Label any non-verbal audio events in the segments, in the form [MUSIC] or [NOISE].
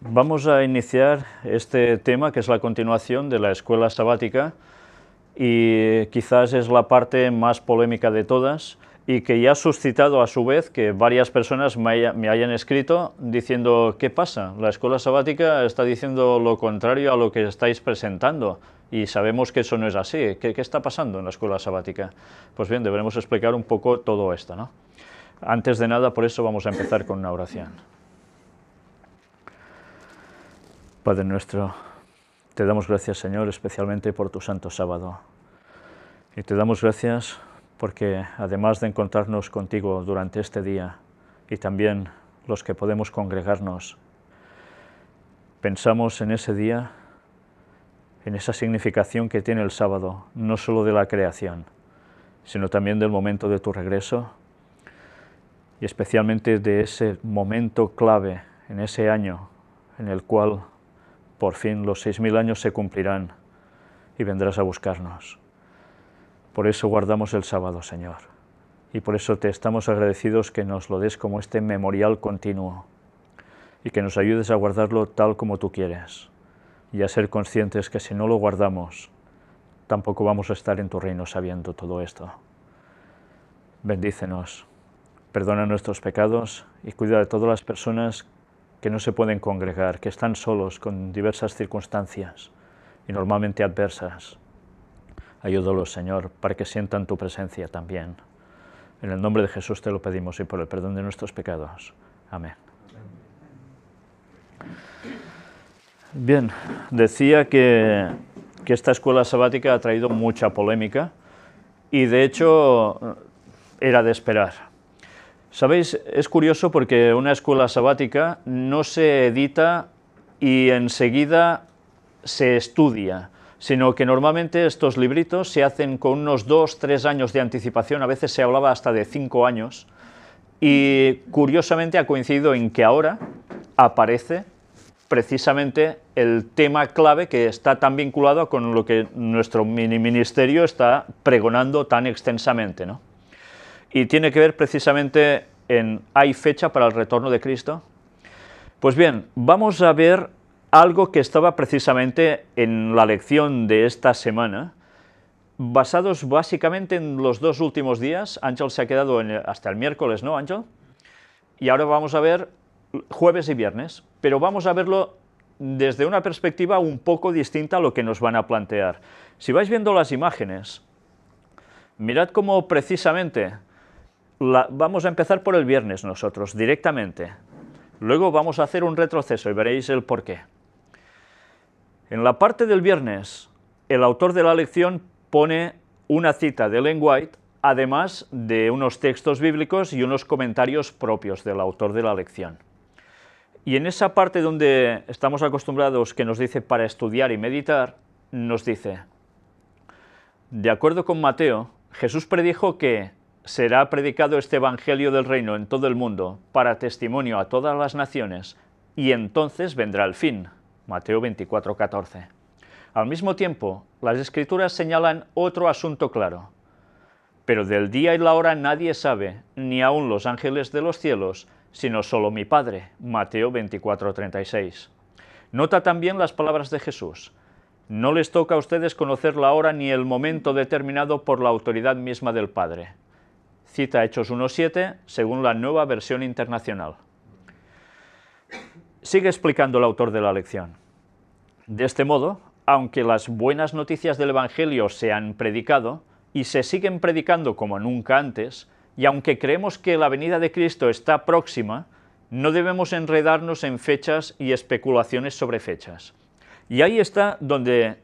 Vamos a iniciar este tema que es la continuación de la escuela sabática y quizás es la parte más polémica de todas y que ya ha suscitado a su vez que varias personas me, hayan escrito diciendo ¿qué pasa? La escuela sabática está diciendo lo contrario a lo que estáis presentando y sabemos que eso no es así. ¿Qué, está pasando en la escuela sabática? Pues bien, deberemos explicar un poco todo esto. ¿no? Antes de nada, por eso vamos a empezar con una oración. Padre nuestro, te damos gracias, Señor, especialmente por tu santo sábado. Y te damos gracias porque, además de encontrarnos contigo durante este día y también los que podemos congregarnos, pensamos en ese día, en esa significación que tiene el sábado, no solo de la creación, sino también del momento de tu regreso y especialmente de ese momento clave en ese año en el cual por fin los seis mil años se cumplirán y vendrás a buscarnos. Por eso guardamos el sábado, Señor, y por eso te estamos agradecidos que nos lo des como este memorial continuo y que nos ayudes a guardarlo tal como tú quieres y a ser conscientes que si no lo guardamos, tampoco vamos a estar en tu reino sabiendo todo esto. Bendícenos, perdona nuestros pecados y cuida de todas las personas que no se pueden congregar, que están solos con diversas circunstancias y normalmente adversas. Ayúdolos, Señor, para que sientan tu presencia también. En el nombre de Jesús te lo pedimos y por el perdón de nuestros pecados. Amén. Bien, decía que, que esta escuela sabática ha traído mucha polémica y de hecho era de esperar Sabéis, es curioso porque una escuela sabática no se edita y enseguida se estudia, sino que normalmente estos libritos se hacen con unos dos, tres años de anticipación, a veces se hablaba hasta de cinco años, y curiosamente ha coincidido en que ahora aparece precisamente el tema clave que está tan vinculado con lo que nuestro mini ministerio está pregonando tan extensamente. ¿no? y tiene que ver precisamente en ¿hay fecha para el retorno de Cristo? Pues bien, vamos a ver algo que estaba precisamente en la lección de esta semana, basados básicamente en los dos últimos días. Ángel se ha quedado hasta el miércoles, ¿no, Ángel? Y ahora vamos a ver jueves y viernes, pero vamos a verlo desde una perspectiva un poco distinta a lo que nos van a plantear. Si vais viendo las imágenes, mirad cómo precisamente vamos a empezar por el viernes nosotros, directamente. Luego vamos a hacer un retroceso y veréis el porqué. En la parte del viernes, el autor de la lección pone una cita de Ellen White, además de unos textos bíblicos y unos comentarios propios del autor de la lección. Y en esa parte donde estamos acostumbrados que nos dice para estudiar y meditar, nos dice, de acuerdo con Mateo, Jesús predijo que será predicado este Evangelio del Reino en todo el mundo, para testimonio a todas las naciones, y entonces vendrá el fin. Mateo 24, 14. Al mismo tiempo, las Escrituras señalan otro asunto claro. Pero del día y la hora nadie sabe, ni aun los ángeles de los cielos, sino solo mi Padre. Mateo 24, 36. Nota también las palabras de Jesús. No les toca a ustedes conocer la hora ni el momento determinado por la autoridad misma del Padre cita Hechos 1.7, según la nueva versión internacional. Sigue explicando el autor de la lección. De este modo, aunque las buenas noticias del Evangelio se han predicado y se siguen predicando como nunca antes, y aunque creemos que la venida de Cristo está próxima, no debemos enredarnos en fechas y especulaciones sobre fechas. Y ahí está donde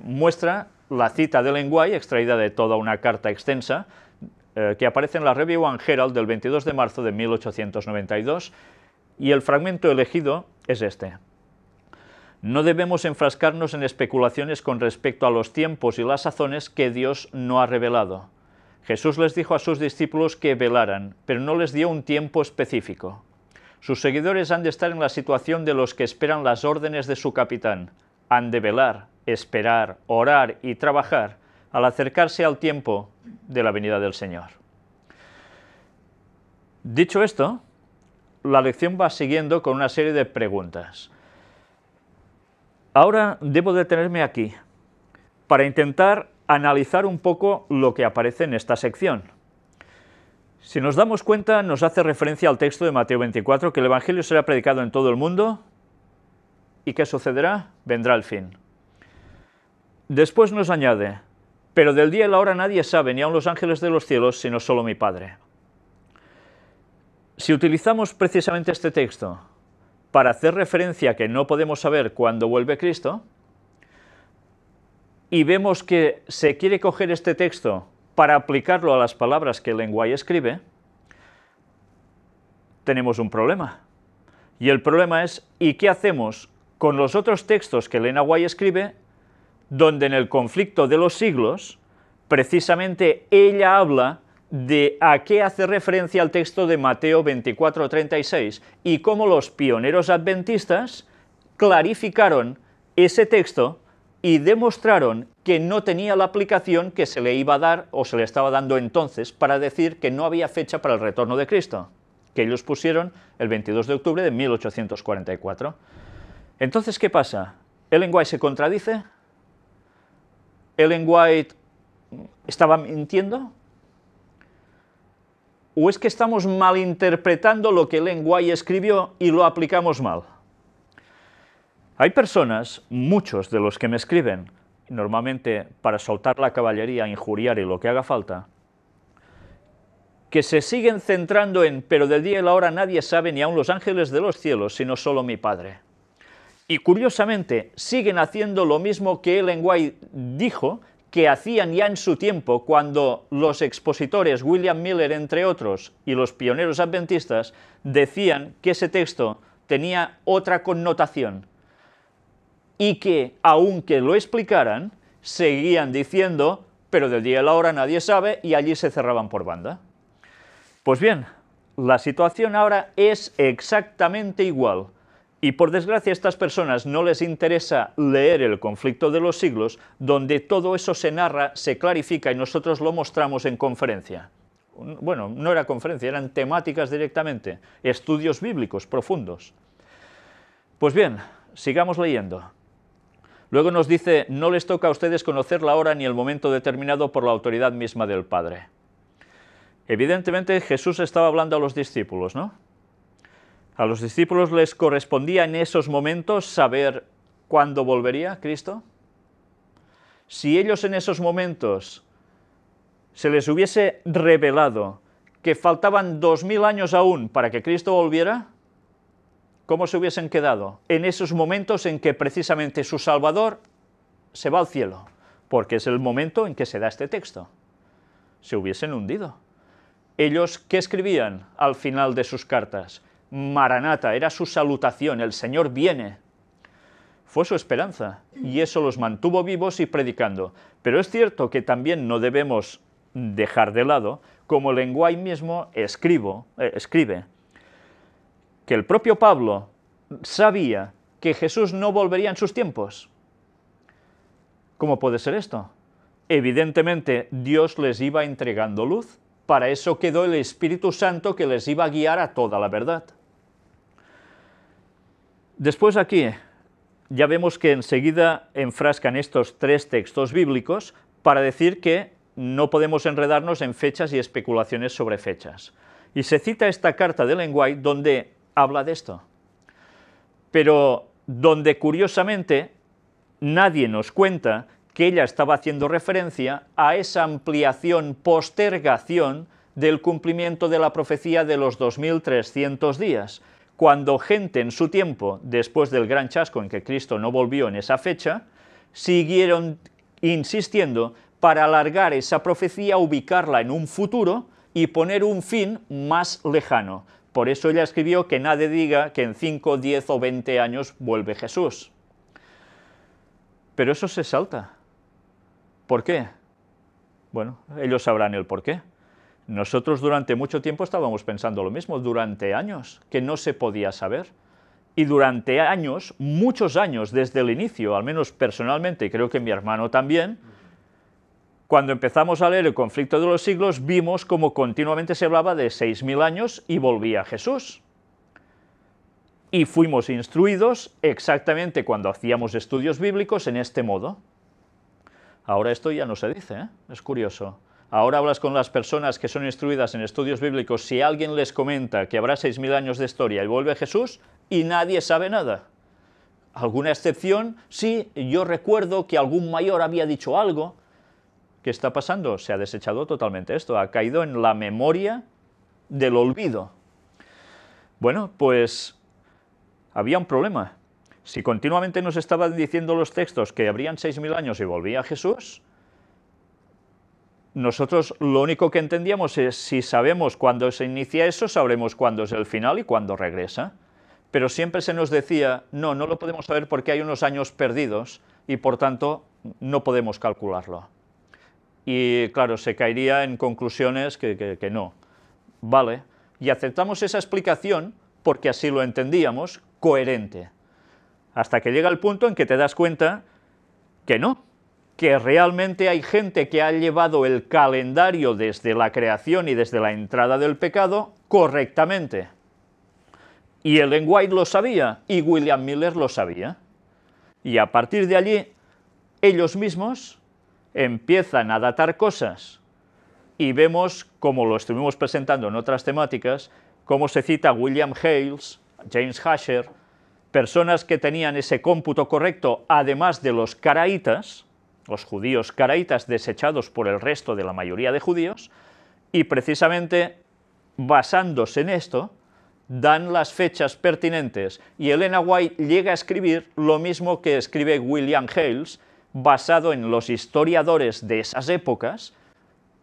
muestra la cita de Lenguay, extraída de toda una carta extensa, eh, que aparece en la Review and del 22 de marzo de 1892, y el fragmento elegido es este. No debemos enfrascarnos en especulaciones con respecto a los tiempos y las sazones que Dios no ha revelado. Jesús les dijo a sus discípulos que velaran, pero no les dio un tiempo específico. Sus seguidores han de estar en la situación de los que esperan las órdenes de su capitán. Han de velar, esperar, orar y trabajar. Al acercarse al tiempo, de la venida del Señor. Dicho esto, la lección va siguiendo con una serie de preguntas. Ahora debo detenerme aquí para intentar analizar un poco lo que aparece en esta sección. Si nos damos cuenta, nos hace referencia al texto de Mateo 24, que el Evangelio será predicado en todo el mundo, ¿y qué sucederá? Vendrá el fin. Después nos añade, pero del día y la hora nadie sabe, ni aun los ángeles de los cielos, sino solo mi Padre. Si utilizamos precisamente este texto para hacer referencia a que no podemos saber cuándo vuelve Cristo, y vemos que se quiere coger este texto para aplicarlo a las palabras que Lenguay escribe, tenemos un problema. Y el problema es, ¿y qué hacemos con los otros textos que Lenguay escribe donde en el conflicto de los siglos, precisamente ella habla de a qué hace referencia el texto de Mateo 24:36 y cómo los pioneros adventistas clarificaron ese texto y demostraron que no tenía la aplicación que se le iba a dar o se le estaba dando entonces para decir que no había fecha para el retorno de Cristo, que ellos pusieron el 22 de octubre de 1844. Entonces, ¿qué pasa? El lenguaje se contradice? Ellen White estaba mintiendo? ¿O es que estamos malinterpretando lo que Ellen White escribió y lo aplicamos mal? Hay personas, muchos de los que me escriben, normalmente para soltar la caballería, injuriar y lo que haga falta, que se siguen centrando en, pero del día y la hora nadie sabe, ni aun los ángeles de los cielos, sino solo mi Padre. Y curiosamente, siguen haciendo lo mismo que Ellen White dijo que hacían ya en su tiempo cuando los expositores William Miller, entre otros, y los pioneros adventistas decían que ese texto tenía otra connotación y que, aunque lo explicaran, seguían diciendo, pero del día a la hora nadie sabe y allí se cerraban por banda. Pues bien, la situación ahora es exactamente igual. Y por desgracia a estas personas no les interesa leer el conflicto de los siglos, donde todo eso se narra, se clarifica y nosotros lo mostramos en conferencia. Bueno, no era conferencia, eran temáticas directamente, estudios bíblicos profundos. Pues bien, sigamos leyendo. Luego nos dice, no les toca a ustedes conocer la hora ni el momento determinado por la autoridad misma del Padre. Evidentemente Jesús estaba hablando a los discípulos, ¿no? A los discípulos les correspondía en esos momentos saber cuándo volvería Cristo. Si ellos en esos momentos se les hubiese revelado que faltaban dos mil años aún para que Cristo volviera, ¿cómo se hubiesen quedado? En esos momentos en que precisamente su Salvador se va al cielo, porque es el momento en que se da este texto. Se hubiesen hundido. Ellos, ¿qué escribían al final de sus cartas? Maranata, era su salutación, el Señor viene. Fue su esperanza y eso los mantuvo vivos y predicando. Pero es cierto que también no debemos dejar de lado, como Lenguay mismo escribo, eh, escribe, que el propio Pablo sabía que Jesús no volvería en sus tiempos. ¿Cómo puede ser esto? Evidentemente Dios les iba entregando luz, para eso quedó el Espíritu Santo que les iba a guiar a toda la verdad. Después aquí ya vemos que enseguida enfrascan estos tres textos bíblicos para decir que no podemos enredarnos en fechas y especulaciones sobre fechas. Y se cita esta carta de Lenguay donde habla de esto, pero donde curiosamente nadie nos cuenta que ella estaba haciendo referencia a esa ampliación, postergación del cumplimiento de la profecía de los 2300 días, cuando gente en su tiempo, después del gran chasco en que Cristo no volvió en esa fecha, siguieron insistiendo para alargar esa profecía, ubicarla en un futuro y poner un fin más lejano. Por eso ella escribió que nadie diga que en 5, 10 o 20 años vuelve Jesús. Pero eso se salta. ¿Por qué? Bueno, ellos sabrán el por qué. Nosotros durante mucho tiempo estábamos pensando lo mismo, durante años, que no se podía saber. Y durante años, muchos años, desde el inicio, al menos personalmente, y creo que mi hermano también, cuando empezamos a leer el conflicto de los siglos, vimos como continuamente se hablaba de 6.000 años y volvía Jesús. Y fuimos instruidos exactamente cuando hacíamos estudios bíblicos en este modo. Ahora esto ya no se dice, ¿eh? es curioso ahora hablas con las personas que son instruidas en estudios bíblicos, si alguien les comenta que habrá 6.000 años de historia y vuelve Jesús, y nadie sabe nada. ¿Alguna excepción? Sí, yo recuerdo que algún mayor había dicho algo. ¿Qué está pasando? Se ha desechado totalmente esto, ha caído en la memoria del olvido. Bueno, pues había un problema. Si continuamente nos estaban diciendo los textos que habrían 6.000 años y volvía Jesús, nosotros lo único que entendíamos es si sabemos cuándo se inicia eso, sabremos cuándo es el final y cuándo regresa. Pero siempre se nos decía, no, no lo podemos saber porque hay unos años perdidos y por tanto no podemos calcularlo. Y claro, se caería en conclusiones que, que no. Vale, y aceptamos esa explicación porque así lo entendíamos, coherente. Hasta que llega el punto en que te das cuenta que no, que realmente hay gente que ha llevado el calendario desde la creación y desde la entrada del pecado correctamente. Y Ellen White lo sabía y William Miller lo sabía. Y a partir de allí, ellos mismos empiezan a datar cosas. Y vemos, como lo estuvimos presentando en otras temáticas, cómo se cita William Hales, James Hasher, personas que tenían ese cómputo correcto, además de los caraítas, los judíos caraitas desechados por el resto de la mayoría de judíos, y precisamente basándose en esto, dan las fechas pertinentes, y Elena White llega a escribir lo mismo que escribe William Hales, basado en los historiadores de esas épocas,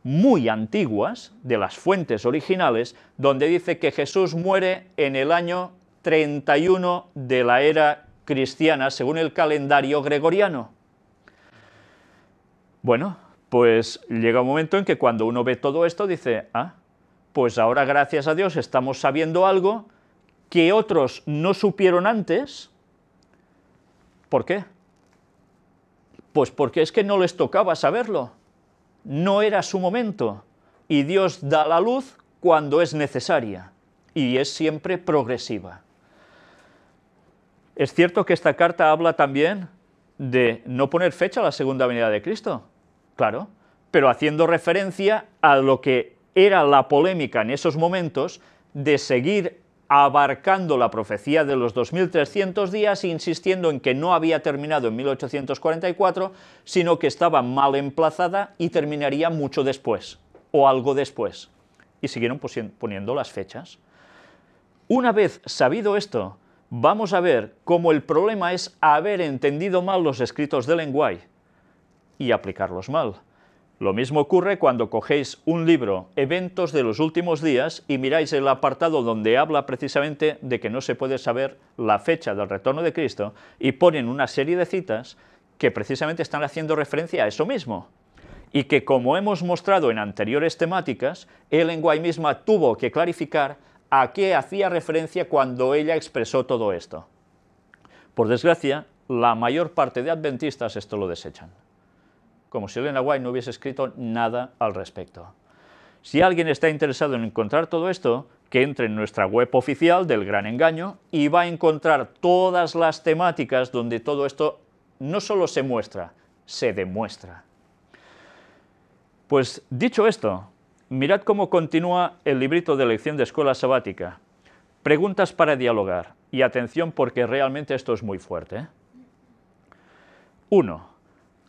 muy antiguas, de las fuentes originales, donde dice que Jesús muere en el año 31 de la era cristiana, según el calendario gregoriano. Bueno, pues llega un momento en que cuando uno ve todo esto dice, ah, pues ahora gracias a Dios estamos sabiendo algo que otros no supieron antes. ¿Por qué? Pues porque es que no les tocaba saberlo. No era su momento. Y Dios da la luz cuando es necesaria. Y es siempre progresiva. Es cierto que esta carta habla también de no poner fecha a la segunda venida de Cristo claro, pero haciendo referencia a lo que era la polémica en esos momentos de seguir abarcando la profecía de los 2300 días e insistiendo en que no había terminado en 1844, sino que estaba mal emplazada y terminaría mucho después, o algo después. Y siguieron poniendo las fechas. Una vez sabido esto, vamos a ver cómo el problema es haber entendido mal los escritos de Lenguay, y aplicarlos mal. Lo mismo ocurre cuando cogéis un libro, Eventos de los últimos días, y miráis el apartado donde habla precisamente de que no se puede saber la fecha del retorno de Cristo, y ponen una serie de citas que precisamente están haciendo referencia a eso mismo. Y que como hemos mostrado en anteriores temáticas, Ellen White misma tuvo que clarificar a qué hacía referencia cuando ella expresó todo esto. Por desgracia, la mayor parte de adventistas esto lo desechan como si Elena White no hubiese escrito nada al respecto. Si alguien está interesado en encontrar todo esto, que entre en nuestra web oficial del Gran Engaño y va a encontrar todas las temáticas donde todo esto no solo se muestra, se demuestra. Pues dicho esto, mirad cómo continúa el librito de lección de escuela sabática. Preguntas para dialogar. Y atención porque realmente esto es muy fuerte. 1. ¿eh?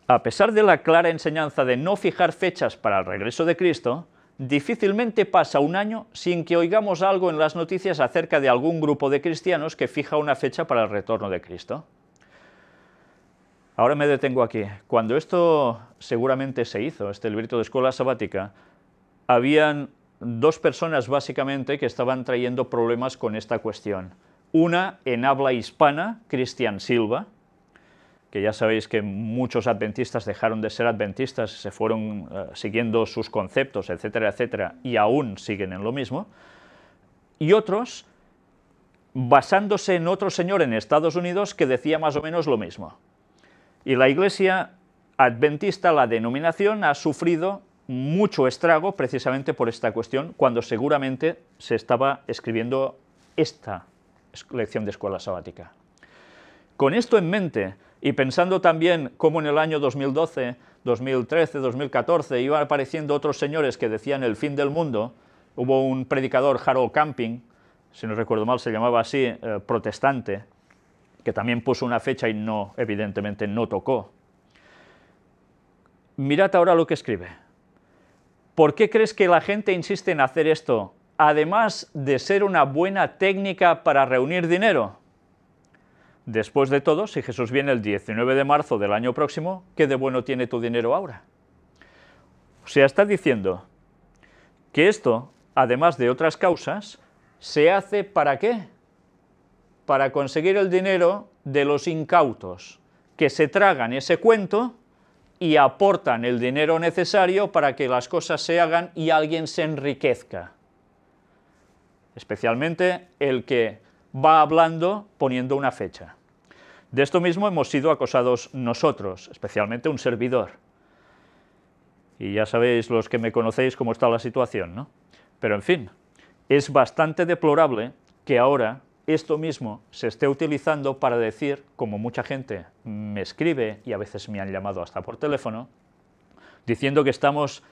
A pesar de la clara enseñanza de no fijar fechas para el regreso de Cristo, difícilmente pasa un año sin que oigamos algo en las noticias acerca de algún grupo de cristianos que fija una fecha para el retorno de Cristo. Ahora me detengo aquí. Cuando esto seguramente se hizo, este librito de escuela sabática, habían dos personas básicamente que estaban trayendo problemas con esta cuestión. Una en habla hispana, Cristian Silva, que ya sabéis que muchos adventistas dejaron de ser adventistas, se fueron eh, siguiendo sus conceptos, etcétera, etcétera, y aún siguen en lo mismo, y otros basándose en otro señor en Estados Unidos que decía más o menos lo mismo. Y la iglesia adventista, la denominación, ha sufrido mucho estrago precisamente por esta cuestión, cuando seguramente se estaba escribiendo esta lección de escuela sabática. Con esto en mente, y pensando también cómo en el año 2012, 2013, 2014 iban apareciendo otros señores que decían el fin del mundo, hubo un predicador, Harold Camping, si no recuerdo mal se llamaba así, eh, protestante, que también puso una fecha y no, evidentemente, no tocó. Mirad ahora lo que escribe. ¿Por qué crees que la gente insiste en hacer esto, además de ser una buena técnica para reunir dinero? Después de todo, si Jesús viene el 19 de marzo del año próximo, ¿qué de bueno tiene tu dinero ahora? O sea, está diciendo que esto, además de otras causas, se hace para qué? Para conseguir el dinero de los incautos, que se tragan ese cuento y aportan el dinero necesario para que las cosas se hagan y alguien se enriquezca. Especialmente el que va hablando poniendo una fecha. De esto mismo hemos sido acosados nosotros, especialmente un servidor. Y ya sabéis los que me conocéis cómo está la situación, ¿no? Pero en fin, es bastante deplorable que ahora esto mismo se esté utilizando para decir, como mucha gente me escribe y a veces me han llamado hasta por teléfono, diciendo que estamos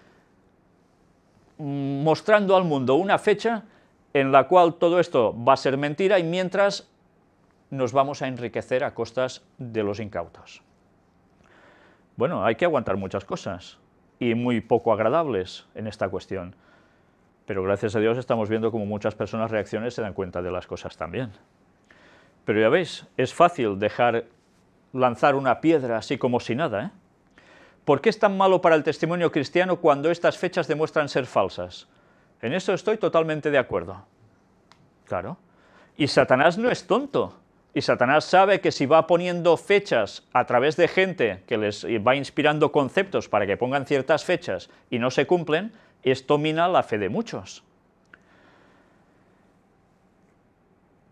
mostrando al mundo una fecha en la cual todo esto va a ser mentira y mientras nos vamos a enriquecer a costas de los incautos. Bueno, hay que aguantar muchas cosas y muy poco agradables en esta cuestión. Pero gracias a Dios estamos viendo como muchas personas reacciones se dan cuenta de las cosas también. Pero ya veis, es fácil dejar lanzar una piedra así como si nada. ¿eh? ¿Por qué es tan malo para el testimonio cristiano cuando estas fechas demuestran ser falsas? En eso estoy totalmente de acuerdo. Claro. Y Satanás no es tonto. Y Satanás sabe que si va poniendo fechas a través de gente que les va inspirando conceptos para que pongan ciertas fechas y no se cumplen, esto mina la fe de muchos.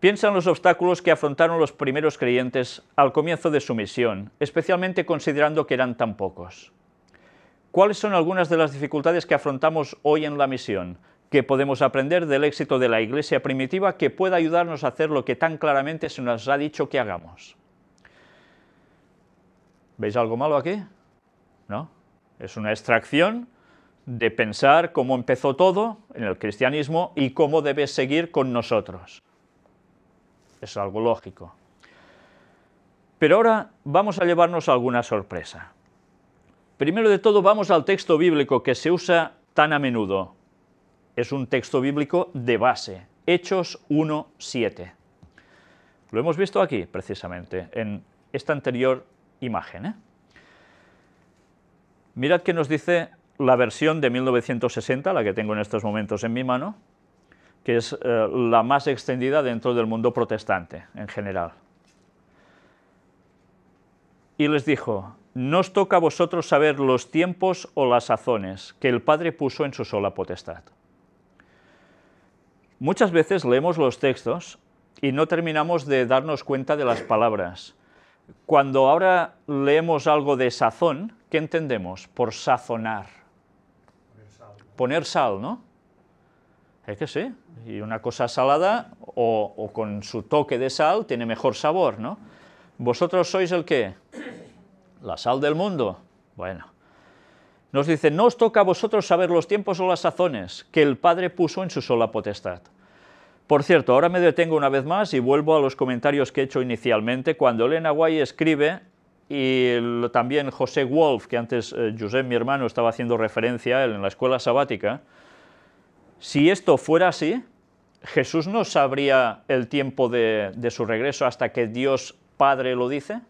Piensa en los obstáculos que afrontaron los primeros creyentes al comienzo de su misión, especialmente considerando que eran tan pocos. ¿Cuáles son algunas de las dificultades que afrontamos hoy en la misión? que podemos aprender del éxito de la iglesia primitiva que pueda ayudarnos a hacer lo que tan claramente se nos ha dicho que hagamos. ¿Veis algo malo aquí? ¿No? Es una extracción de pensar cómo empezó todo en el cristianismo y cómo debe seguir con nosotros. Es algo lógico. Pero ahora vamos a llevarnos alguna sorpresa. Primero de todo vamos al texto bíblico que se usa tan a menudo, es un texto bíblico de base, Hechos 1.7. Lo hemos visto aquí, precisamente, en esta anterior imagen. ¿eh? Mirad que nos dice la versión de 1960, la que tengo en estos momentos en mi mano, que es eh, la más extendida dentro del mundo protestante en general. Y les dijo, no os toca a vosotros saber los tiempos o las sazones que el Padre puso en su sola potestad. Muchas veces leemos los textos y no terminamos de darnos cuenta de las palabras. Cuando ahora leemos algo de sazón, ¿qué entendemos? Por sazonar. Poner sal, ¿no? Es que sí. Y una cosa salada o, o, con su toque de sal tiene mejor sabor, ¿no? ¿Vosotros sois el qué? La sal del mundo. Bueno, nos dice, no os toca a vosotros saber los tiempos o las sazones que el Padre puso en su sola potestad. Por cierto, ahora me detengo una vez más y vuelvo a los comentarios que he hecho inicialmente. Cuando Elena Guay escribe, y también José Wolf, que antes eh, José, mi hermano, estaba haciendo referencia a él en la escuela sabática, si esto fuera así, Jesús no sabría el tiempo de su regreso hasta que Dios Padre lo dice.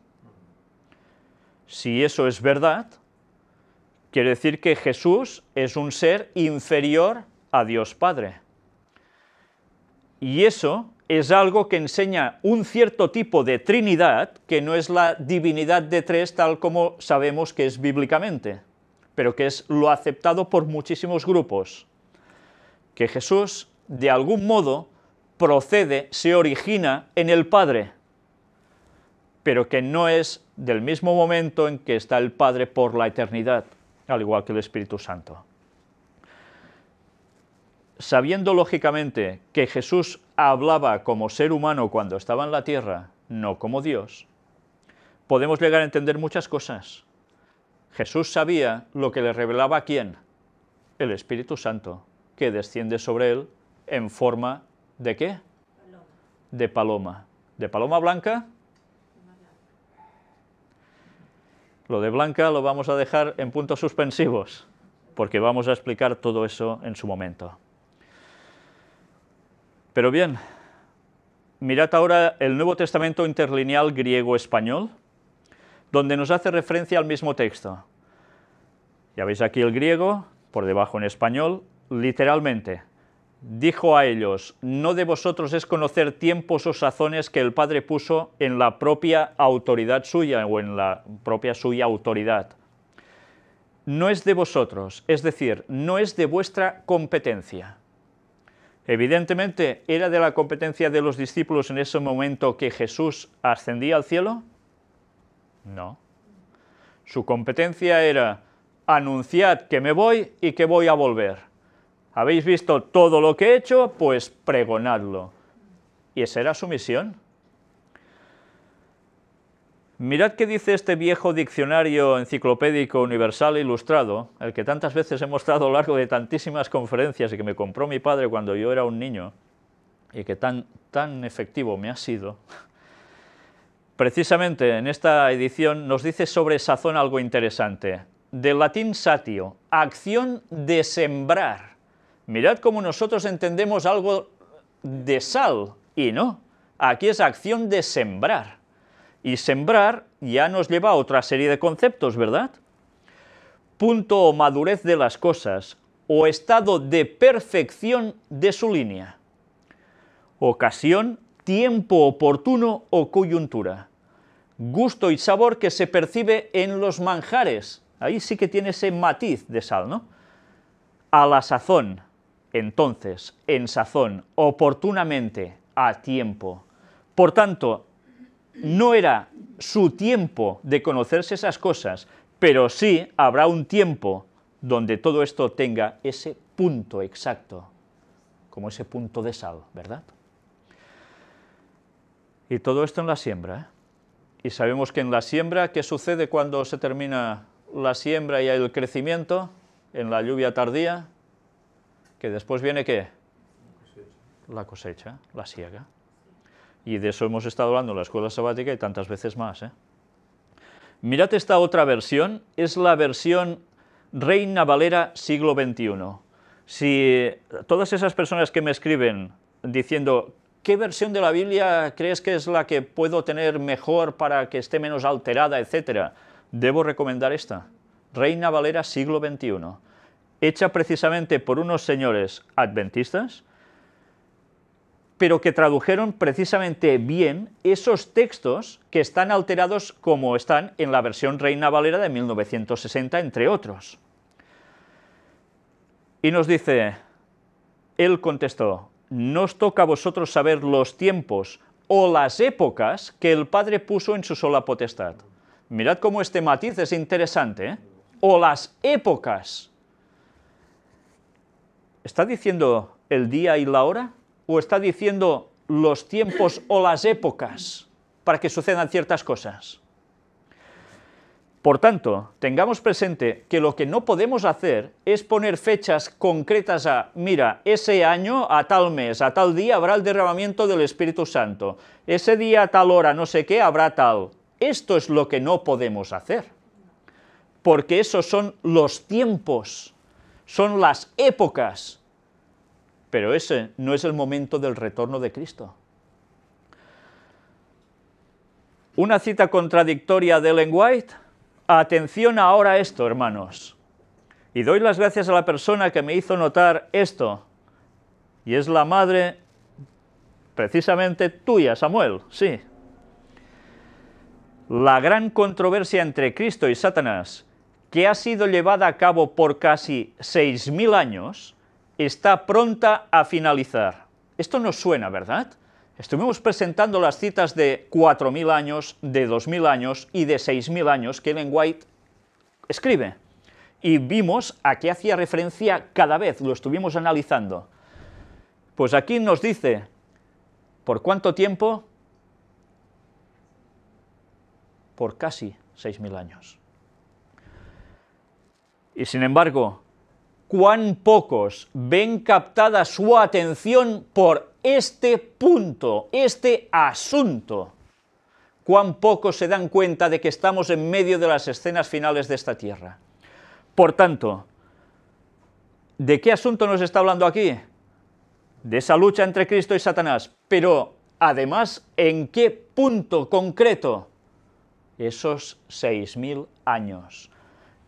Si eso es verdad, Quiere decir que Jesús es un ser inferior a Dios Padre. Y eso es algo que enseña un cierto tipo de Trinidad, que no es la divinidad de tres tal como sabemos que es bíblicamente, pero que es lo aceptado por muchísimos grupos. Que Jesús, de algún modo, procede, se origina en el Padre, pero que no es del mismo momento en que está el Padre por la eternidad al igual que el Espíritu Santo. Sabiendo lógicamente que Jesús hablaba como ser humano cuando estaba en la tierra, no como Dios, podemos llegar a entender muchas cosas. Jesús sabía lo que le revelaba a quién? El Espíritu Santo, que desciende sobre él en forma de qué? De paloma. ¿De paloma blanca? Lo de blanca lo vamos a dejar en puntos suspensivos, porque vamos a explicar todo eso en su momento. Pero bien, mirad ahora el Nuevo Testamento interlineal griego-español, donde nos hace referencia al mismo texto. Ya veis aquí el griego, por debajo en español, literalmente, dijo a ellos, no de vosotros es conocer tiempos o sazones que el Padre puso en la propia autoridad suya o en la propia suya autoridad. No es de vosotros, es decir, no es de vuestra competencia. Evidentemente, ¿era de la competencia de los discípulos en ese momento que Jesús ascendía al cielo? No. Su competencia era anunciad que me voy y que voy a volver ¿Habéis visto todo lo que he hecho? Pues pregonadlo. Y esa era su misión. Mirad qué dice este viejo diccionario enciclopédico universal ilustrado, el que tantas veces he mostrado a lo largo de tantísimas conferencias y que me compró mi padre cuando yo era un niño, y que tan, tan efectivo me ha sido. Precisamente en esta edición nos dice sobre sazón algo interesante. Del latín satio, acción de sembrar. Mirad cómo nosotros entendemos algo de sal, y no. Aquí es acción de sembrar. Y sembrar ya nos lleva a otra serie de conceptos, ¿verdad? Punto o madurez de las cosas, o estado de perfección de su línea. Ocasión, tiempo oportuno o coyuntura. Gusto y sabor que se percibe en los manjares. Ahí sí que tiene ese matiz de sal, ¿no? A la sazón, entonces, en sazón, oportunamente, a tiempo. Por tanto, no era su tiempo de conocerse esas cosas, pero sí habrá un tiempo donde todo esto tenga ese punto exacto, como ese punto de sal, ¿verdad? Y todo esto en la siembra. ¿eh? Y sabemos que en la siembra, ¿qué sucede cuando se termina la siembra y hay el crecimiento? En la lluvia tardía, que después viene qué? La cosecha, la siega. Y de eso hemos estado hablando en la escuela sabática y tantas veces más. ¿eh? Mirad esta otra versión, es la versión Reina Valera siglo XXI. Si todas esas personas que me escriben diciendo ¿qué versión de la Biblia crees que es la que puedo tener mejor para que esté menos alterada, etcétera? Debo recomendar esta, Reina Valera siglo XXI hecha precisamente por unos señores adventistas, pero que tradujeron precisamente bien esos textos que están alterados como están en la versión Reina Valera de 1960, entre otros. Y nos dice, él contestó, no os toca a vosotros saber los tiempos o las épocas que el Padre puso en su sola potestad. Mirad cómo este matiz es interesante, ¿eh? o las épocas ¿Está diciendo el día y la hora? ¿O está diciendo los tiempos o las épocas para que sucedan ciertas cosas? Por tanto, tengamos presente que lo que no podemos hacer es poner fechas concretas a, mira, ese año a tal mes, a tal día habrá el derramamiento del Espíritu Santo, ese día a tal hora, no sé qué, habrá tal. Esto es lo que no podemos hacer, porque esos son los tiempos son las épocas. Pero ese no es el momento del retorno de Cristo. Una cita contradictoria de Ellen White. Atención ahora a esto, hermanos. Y doy las gracias a la persona que me hizo notar esto. Y es la madre precisamente tuya, Samuel, sí. La gran controversia entre Cristo y Satanás que ha sido llevada a cabo por casi 6.000 años, está pronta a finalizar. Esto nos suena, ¿verdad? Estuvimos presentando las citas de 4.000 años, de 2.000 años y de 6.000 años que Ellen White escribe. Y vimos a qué hacía referencia cada vez, lo estuvimos analizando. Pues aquí nos dice, ¿por cuánto tiempo? Por casi 6.000 años. Y sin embargo, cuán pocos ven captada su atención por este punto, este asunto. Cuán pocos se dan cuenta de que estamos en medio de las escenas finales de esta tierra. Por tanto, ¿de qué asunto nos está hablando aquí? De esa lucha entre Cristo y Satanás. Pero, además, ¿en qué punto concreto? Esos 6.000 años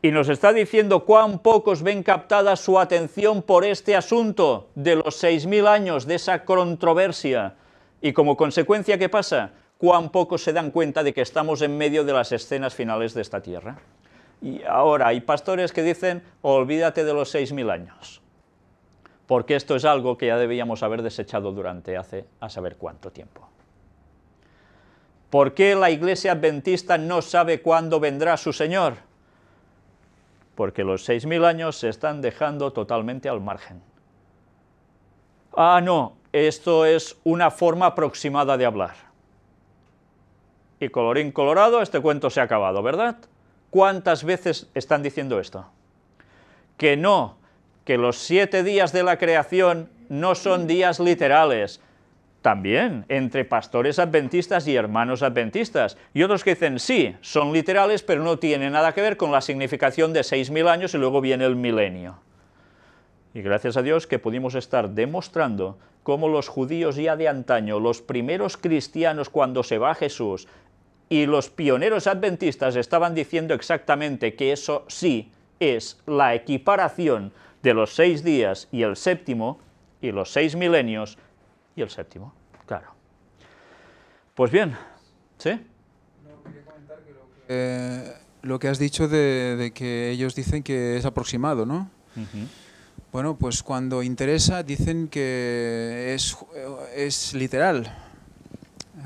y nos está diciendo cuán pocos ven captada su atención por este asunto de los 6.000 años de esa controversia. Y como consecuencia, ¿qué pasa? Cuán pocos se dan cuenta de que estamos en medio de las escenas finales de esta tierra. Y ahora hay pastores que dicen, olvídate de los 6.000 años, porque esto es algo que ya debíamos haber desechado durante hace a saber cuánto tiempo. ¿Por qué la iglesia adventista no sabe cuándo vendrá su Señor? porque los 6.000 años se están dejando totalmente al margen. Ah, no, esto es una forma aproximada de hablar. Y colorín colorado, este cuento se ha acabado, ¿verdad? ¿Cuántas veces están diciendo esto? Que no, que los siete días de la creación no son días literales, también entre pastores adventistas y hermanos adventistas. Y otros que dicen, sí, son literales, pero no tienen nada que ver con la significación de 6.000 años y luego viene el milenio. Y gracias a Dios que pudimos estar demostrando cómo los judíos ya de antaño, los primeros cristianos cuando se va Jesús, y los pioneros adventistas estaban diciendo exactamente que eso sí es la equiparación de los seis días y el séptimo y los seis milenios y el séptimo, claro. Pues bien, ¿sí? Eh, lo que... has dicho de, que ellos dicen que es aproximado, ¿no? Bueno, pues cuando interesa dicen que es, es literal.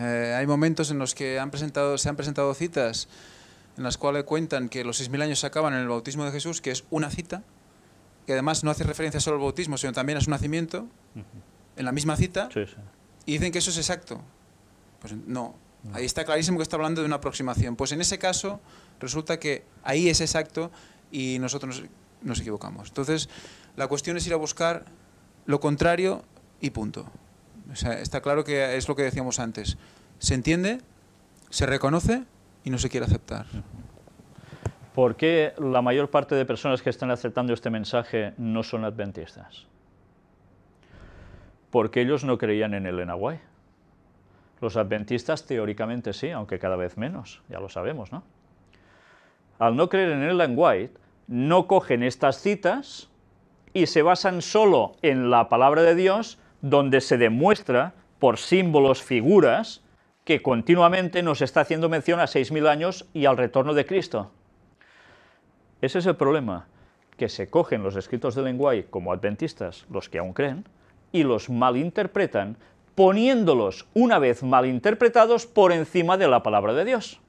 Eh, hay momentos en los que han presentado, se han presentado citas en las cuales cuentan que los 6.000 años se acaban en el bautismo de Jesús, que es una cita, que además no hace referencia solo al bautismo, sino también a su nacimiento en la misma cita y dicen que eso es exacto. Pues no, mm. ahí está clarísimo que está hablando de una aproximación. Pues en ese caso resulta que ahí es exacto y nosotros nos, equivocamos. Entonces, la cuestión es ir a buscar lo contrario y punto. está claro que es lo que decíamos antes. Se entiende, se reconoce y no se quiere aceptar. ¿Por qué la mayor parte de personas que están aceptando este mensaje no son adventistas? porque ellos no creían en el Enaguay. Los adventistas teóricamente sí, aunque cada vez menos, ya lo sabemos, ¿no? Al no creer en el White, no cogen estas citas y se basan solo en la palabra de Dios, donde se demuestra por símbolos, figuras, que continuamente nos está haciendo mención a 6.000 años y al retorno de Cristo. Ese es el problema, que se cogen los escritos de Enaguay como adventistas, los que aún creen, y los malinterpretan, poniéndolos, una vez malinterpretados, por encima de la palabra de Dios.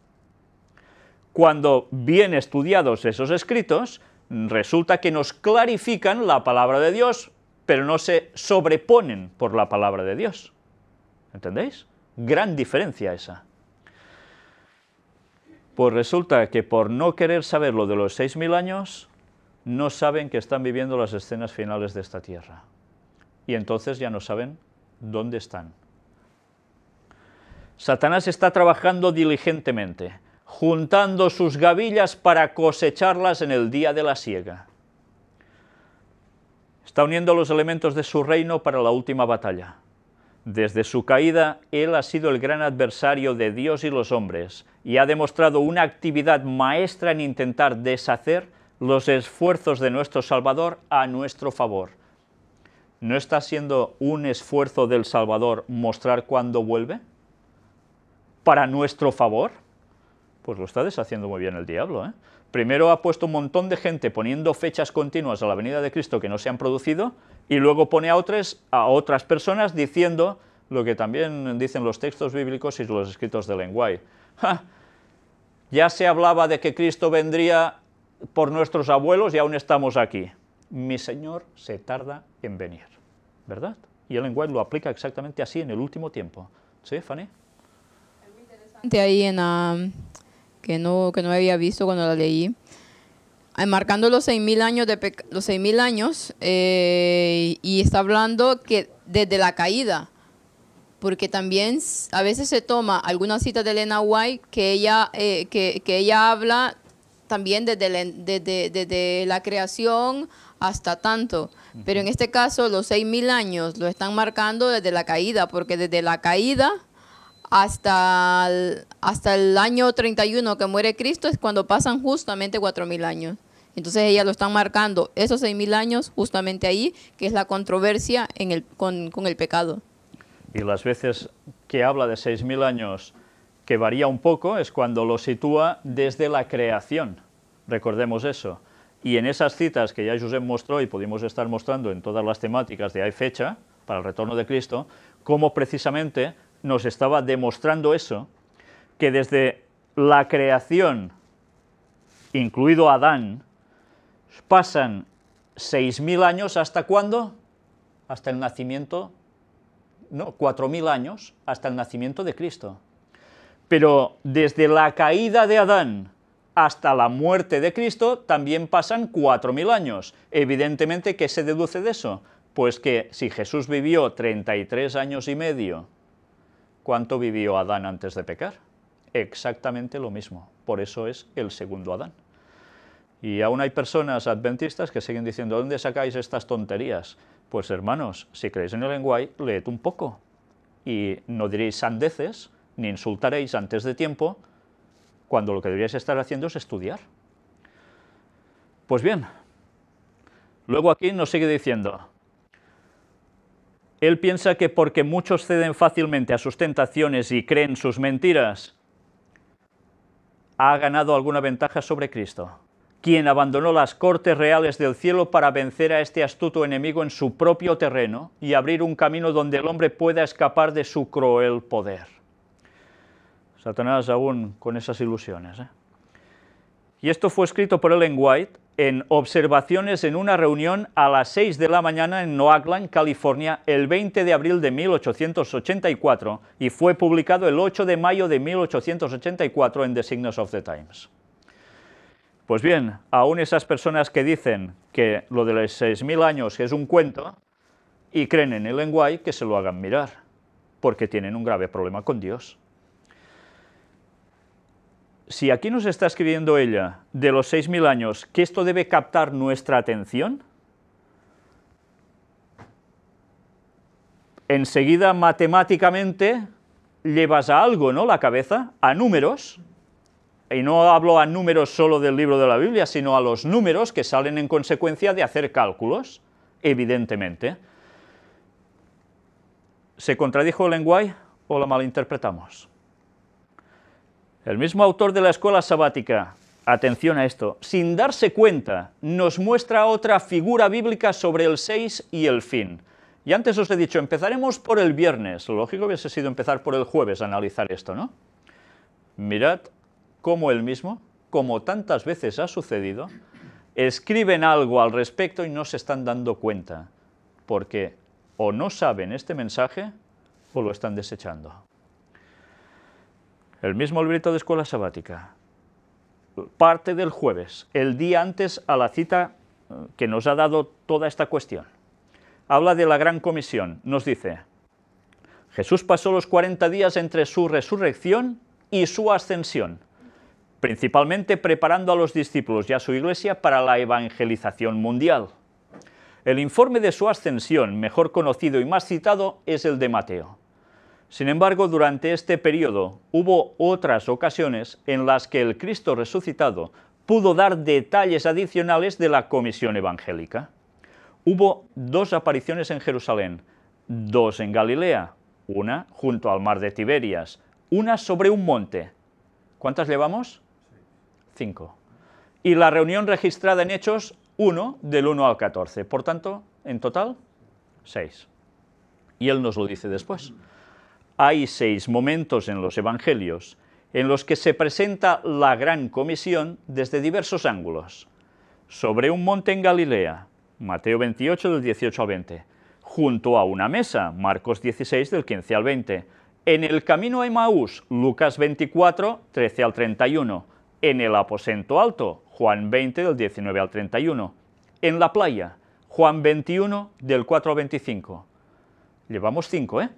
Cuando bien estudiados esos escritos, resulta que nos clarifican la palabra de Dios, pero no se sobreponen por la palabra de Dios. ¿Entendéis? Gran diferencia esa. Pues resulta que por no querer saber lo de los 6.000 años, no saben que están viviendo las escenas finales de esta tierra y entonces ya no saben dónde están. Satanás está trabajando diligentemente, juntando sus gavillas para cosecharlas en el día de la siega. Está uniendo los elementos de su reino para la última batalla. Desde su caída, él ha sido el gran adversario de Dios y los hombres, y ha demostrado una actividad maestra en intentar deshacer los esfuerzos de nuestro Salvador a nuestro favor ¿no está siendo un esfuerzo del Salvador mostrar cuándo vuelve? ¿Para nuestro favor? Pues lo está deshaciendo muy bien el diablo. ¿eh? Primero ha puesto un montón de gente poniendo fechas continuas a la venida de Cristo que no se han producido y luego pone a otras, a otras personas diciendo lo que también dicen los textos bíblicos y los escritos de Lenguay. Ya se hablaba de que Cristo vendría por nuestros abuelos y aún estamos aquí mi Señor se tarda en venir, ¿verdad? Y Ellen White lo aplica exactamente así en el último tiempo. ¿Sí, Fanny? Ahí en que, no, que no había visto cuando la leí, ah, marcando los 6.000 años, de los años eh, y está hablando que desde la caída, porque también a veces se toma alguna cita de Elena White que ella, eh, que, que, ella habla también desde desde, desde la creación hasta tanto. Pero en este caso los 6.000 años lo están marcando desde la caída, porque desde la caída hasta el, hasta el año 31 que muere Cristo es cuando pasan justamente 4.000 años. Entonces ella lo están marcando esos 6.000 años justamente ahí, que es la controversia con, con el pecado. Y las veces que habla de 6.000 años, que varía un poco, es cuando lo sitúa desde la creación. Recordemos eso. Y en esas citas que ya Josep mostró y pudimos estar mostrando en todas las temáticas de hay fecha para el retorno de Cristo, cómo precisamente nos estaba demostrando eso, que desde la creación, incluido Adán, pasan 6.000 años hasta cuándo? Hasta el nacimiento, no, 4.000 años hasta el nacimiento de Cristo. Pero desde la caída de Adán hasta la muerte de Cristo también pasan 4.000 años. Evidentemente, ¿qué se deduce de eso? Pues que si Jesús vivió 33 años y medio, ¿cuánto vivió Adán antes de pecar? Exactamente lo mismo. Por eso es el segundo Adán. Y aún hay personas adventistas que siguen diciendo, ¿dónde sacáis estas tonterías? Pues hermanos, si creéis en el lenguaje, leed un poco. Y no diréis sandeces, ni insultaréis antes de tiempo, cuando lo que deberías estar haciendo es estudiar. Pues bien, luego aquí nos sigue diciendo, él piensa que porque muchos ceden fácilmente a sus tentaciones y creen sus mentiras, ha ganado alguna ventaja sobre Cristo, quien abandonó las cortes reales del cielo para vencer a este astuto enemigo en su propio terreno y abrir un camino donde el hombre pueda escapar de su cruel poder. Satanás aún con esas ilusiones. ¿eh? Y esto fue escrito por Ellen White en observaciones en una reunión a las 6 de la mañana en Noakland, California, el 20 de abril de 1884 y fue publicado el 8 de mayo de 1884 en The Signals of the Times. Pues bien, aún esas personas que dicen que lo de los 6.000 años es un cuento y creen en Ellen White, que se lo hagan mirar, porque tienen un grave problema con Dios si aquí nos está escribiendo ella, de los 6.000 años, que esto debe captar nuestra atención, enseguida matemáticamente llevas a algo, ¿no?, la cabeza, a números, y no hablo a números solo del libro de la Biblia, sino a los números que salen en consecuencia de hacer cálculos, evidentemente. ¿Se contradijo el lenguaje o la malinterpretamos? El mismo autor de la escuela sabática, atención a esto, sin darse cuenta, nos muestra otra figura bíblica sobre el 6 y el fin. Y antes os he dicho, empezaremos por el viernes. Lo lógico hubiese sido empezar por el jueves a analizar esto, ¿no? Mirad cómo él mismo, como tantas veces ha sucedido, escriben algo al respecto y no se están dando cuenta, porque o no saben este mensaje o lo están desechando. El mismo librito de escuela sabática. Parte del jueves, el día antes a la cita eh, que nos ha dado toda esta cuestión. Habla de la gran comisión, nos dice, Jesús pasó los 40 días entre su resurrección y su ascensión, principalmente preparando a los discípulos y a su iglesia para la evangelización mundial. El informe de su ascensión, mejor conocido y más citado, es el de Mateo. Sin embargo, durante este periodo hubo otras ocasiones en las que el Cristo resucitado pudo dar detalles adicionales de la comisión evangélica. Hubo dos apariciones en Jerusalén, dos en Galilea, una junto al mar de Tiberias, una sobre un monte. ¿Cuántas llevamos? Cinco. Y la reunión registrada en Hechos uno del 1 al 14. Por tanto, en total, seis. Y él nos lo dice después hay seis momentos en los Evangelios en los que se presenta la gran comisión desde diversos ángulos. Sobre un monte en Galilea, Mateo 28 del 18 al 20, junto a una mesa, Marcos 16 del 15 al 20, en el camino a Emaús, Lucas 24, 13 al 31, en el aposento alto, Juan 20 del 19 al 31, en la playa, Juan 21 del 4 al 25. Llevamos cinco, ¿eh?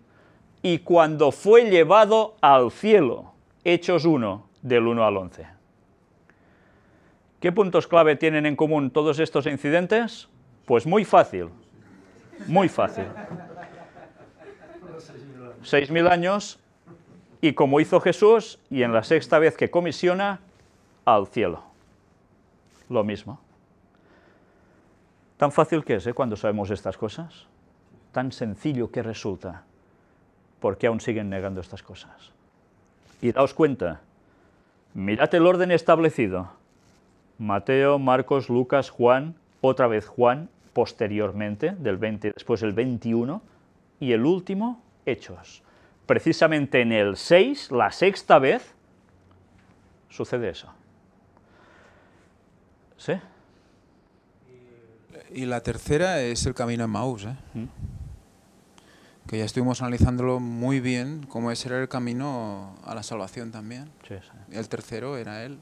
y cuando fue llevado al cielo. Hechos 1, del 1 al 11. ¿Qué puntos clave tienen en común todos estos incidentes? Pues muy fácil, muy fácil. Seis mil años y como hizo Jesús y en la sexta vez que comisiona, al cielo. Lo mismo. Tan fácil que es ¿eh? cuando sabemos estas cosas. Tan sencillo que resulta. ¿por qué aún siguen negando estas cosas? Y daos cuenta, mirad el orden establecido. Mateo, Marcos, Lucas, Juan, otra vez Juan, posteriormente, del 20, después el 21, y el último, Hechos. Precisamente en el 6, la sexta vez, sucede eso. ¿Sí? Y la tercera es el camino a Maús, ¿eh? ¿Mm? que ya estuvimos analizándolo muy bien, cómo ese era el camino a la salvación también. El tercero era Él.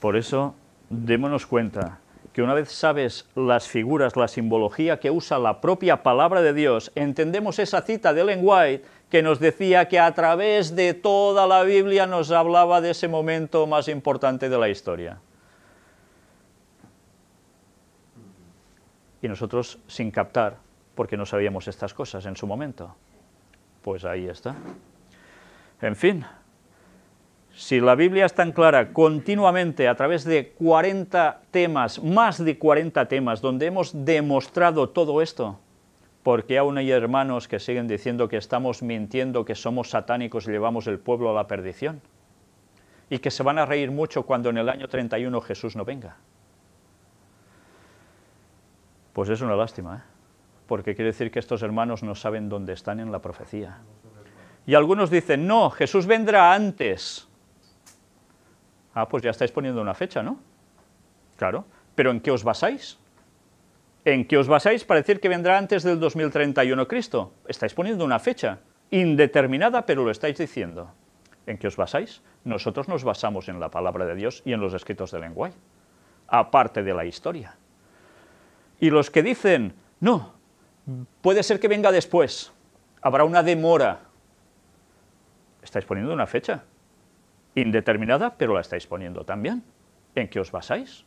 Por eso, démonos cuenta que una vez sabes las figuras, la simbología que usa la propia palabra de Dios, entendemos esa cita de Ellen White que nos decía que a través de toda la Biblia nos hablaba de ese momento más importante de la historia. Y nosotros, sin captar, porque no sabíamos estas cosas en su momento. Pues ahí está. En fin, si la Biblia es tan clara continuamente a través de 40 temas, más de 40 temas, donde hemos demostrado todo esto, porque aún hay hermanos que siguen diciendo que estamos mintiendo, que somos satánicos y llevamos el pueblo a la perdición, y que se van a reír mucho cuando en el año 31 Jesús no venga. Pues es una lástima, ¿eh? porque quiere decir que estos hermanos no saben dónde están en la profecía. Y algunos dicen, no, Jesús vendrá antes. Ah, pues ya estáis poniendo una fecha, ¿no? Claro, pero ¿en qué os basáis? ¿En qué os basáis para decir que vendrá antes del 2031 Cristo? Estáis poniendo una fecha indeterminada, pero lo estáis diciendo. ¿En qué os basáis? Nosotros nos basamos en la palabra de Dios y en los escritos del lenguaje, aparte de la historia. Y los que dicen, no, Puede ser que venga después, habrá una demora. Estáis poniendo una fecha indeterminada, pero la estáis poniendo también. ¿En qué os basáis?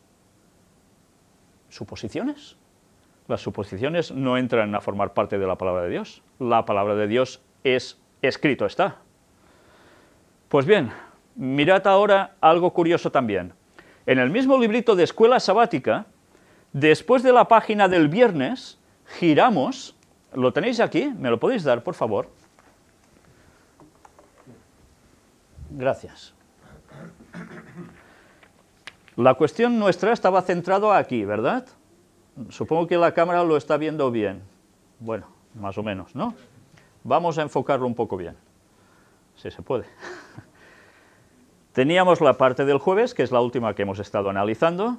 Suposiciones. Las suposiciones no entran a formar parte de la palabra de Dios. La palabra de Dios es escrito está. Pues bien, mirad ahora algo curioso también. En el mismo librito de Escuela Sabática, después de la página del viernes, giramos, lo tenéis aquí, me lo podéis dar, por favor. Gracias. La cuestión nuestra estaba centrada aquí, ¿verdad? Supongo que la cámara lo está viendo bien. Bueno, más o menos, ¿no? Vamos a enfocarlo un poco bien, si se puede. [LAUGHS] Teníamos la parte del jueves, que es la última que hemos estado analizando,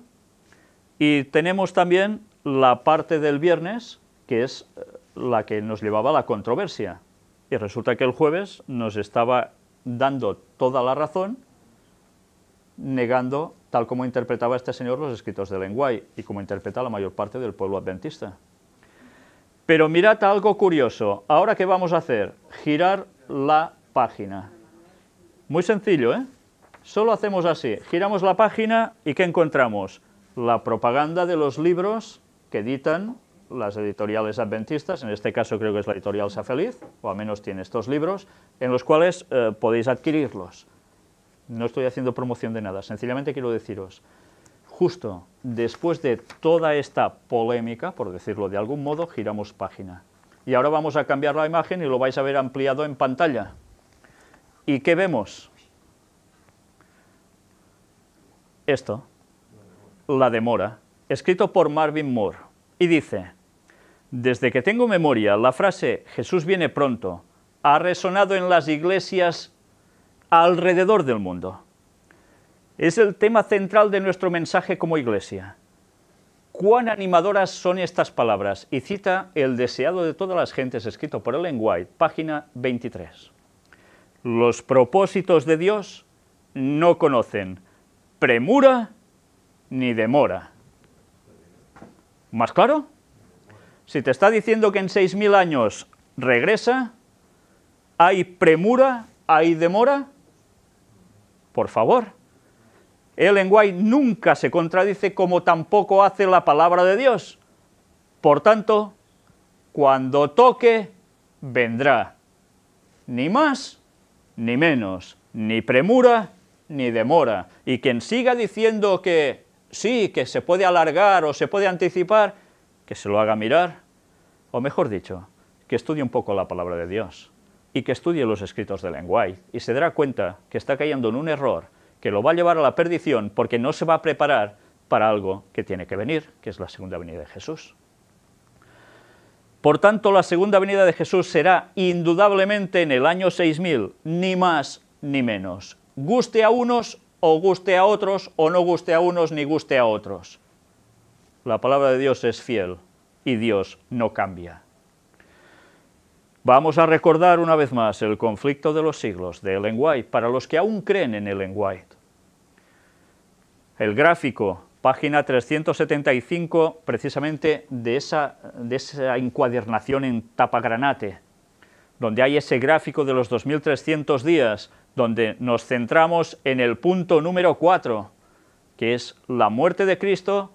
y tenemos también la parte del viernes, que es eh, la que nos llevaba a la controversia. Y resulta que el jueves nos estaba dando toda la razón, negando tal como interpretaba este señor los escritos de Lenguay y como interpreta la mayor parte del pueblo adventista. Pero mirad algo curioso. Ahora, ¿qué vamos a hacer? Girar la página. Muy sencillo, ¿eh? Solo hacemos así. Giramos la página y ¿qué encontramos? La propaganda de los libros que editan las editoriales adventistas, en este caso creo que es la editorial Sa Feliz, o al menos tiene estos libros, en los cuales eh, podéis adquirirlos. No estoy haciendo promoción de nada, sencillamente quiero deciros, justo después de toda esta polémica, por decirlo de algún modo, giramos página. Y ahora vamos a cambiar la imagen y lo vais a ver ampliado en pantalla. ¿Y qué vemos? Esto, la demora escrito por Marvin Moore, y dice, desde que tengo memoria, la frase Jesús viene pronto ha resonado en las iglesias alrededor del mundo. Es el tema central de nuestro mensaje como iglesia. Cuán animadoras son estas palabras y cita El deseado de todas las gentes escrito por Ellen White, página 23. Los propósitos de Dios no conocen premura ni demora. ¿Más claro? Si te está diciendo que en 6.000 años regresa, hay premura, hay demora, por favor. el White nunca se contradice como tampoco hace la palabra de Dios. Por tanto, cuando toque, vendrá. Ni más, ni menos, ni premura, ni demora. Y quien siga diciendo que sí, que se puede alargar o se puede anticipar, que se lo haga mirar, o mejor dicho, que estudie un poco la palabra de Dios y que estudie los escritos de Lenguay y se dará cuenta que está cayendo en un error que lo va a llevar a la perdición porque no se va a preparar para algo que tiene que venir, que es la segunda venida de Jesús. Por tanto, la segunda venida de Jesús será indudablemente en el año 6000, ni más ni menos. Guste a unos o guste a otros o no guste a unos ni guste a otros. La palabra de Dios es fiel y Dios no cambia. Vamos a recordar una vez más el conflicto de los siglos de Ellen White para los que aún creen en Ellen White. El gráfico, página 375, precisamente de esa, de esa encuadernación en tapagranate, donde hay ese gráfico de los 2.300 días donde nos centramos en el punto número 4, que es la muerte de Cristo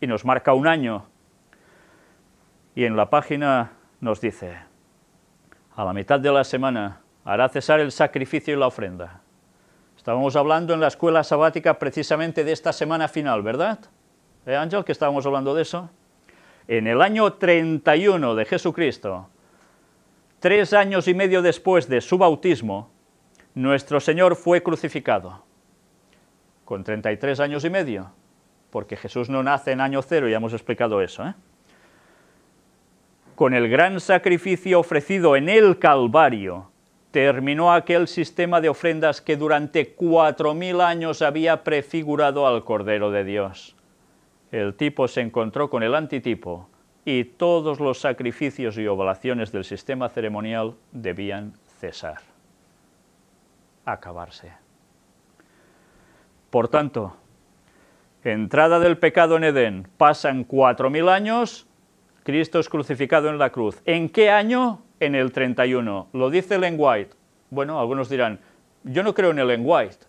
y nos marca un año. Y en la página nos dice, a la mitad de la semana hará cesar el sacrificio y la ofrenda. Estábamos hablando en la escuela sabática precisamente de esta semana final, ¿verdad? ¿Eh, Ángel, que estábamos hablando de eso? En el año 31 de Jesucristo, tres años y medio después de su bautismo, nuestro Señor fue crucificado con 33 años y medio, porque Jesús no nace en año cero, ya hemos explicado eso. ¿eh? Con el gran sacrificio ofrecido en el Calvario, terminó aquel sistema de ofrendas que durante 4.000 años había prefigurado al Cordero de Dios. El tipo se encontró con el antitipo y todos los sacrificios y oblaciones del sistema ceremonial debían cesar acabarse. Por tanto, entrada del pecado en Edén, pasan cuatro 4.000 años, Cristo es crucificado en la cruz. ¿En qué año? En el 31. Lo dice Ellen White. Bueno, algunos dirán, yo no creo en Ellen White.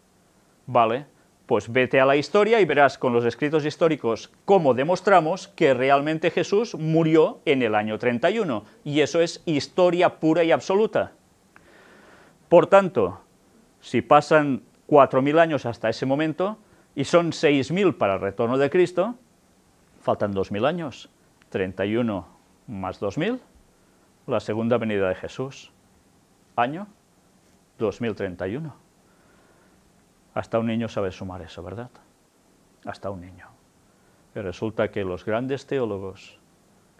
Vale, pues vete a la historia y verás con los escritos históricos cómo demostramos que realmente Jesús murió en el año 31, y eso es historia pura y absoluta. Por tanto, si pasan 4.000 años hasta ese momento y son 6.000 para el retorno de Cristo, faltan 2.000 años. 31 más 2.000, la segunda venida de Jesús. Año 2031. Hasta un niño sabe sumar eso, ¿verdad? Hasta un niño. Y resulta que los grandes teólogos,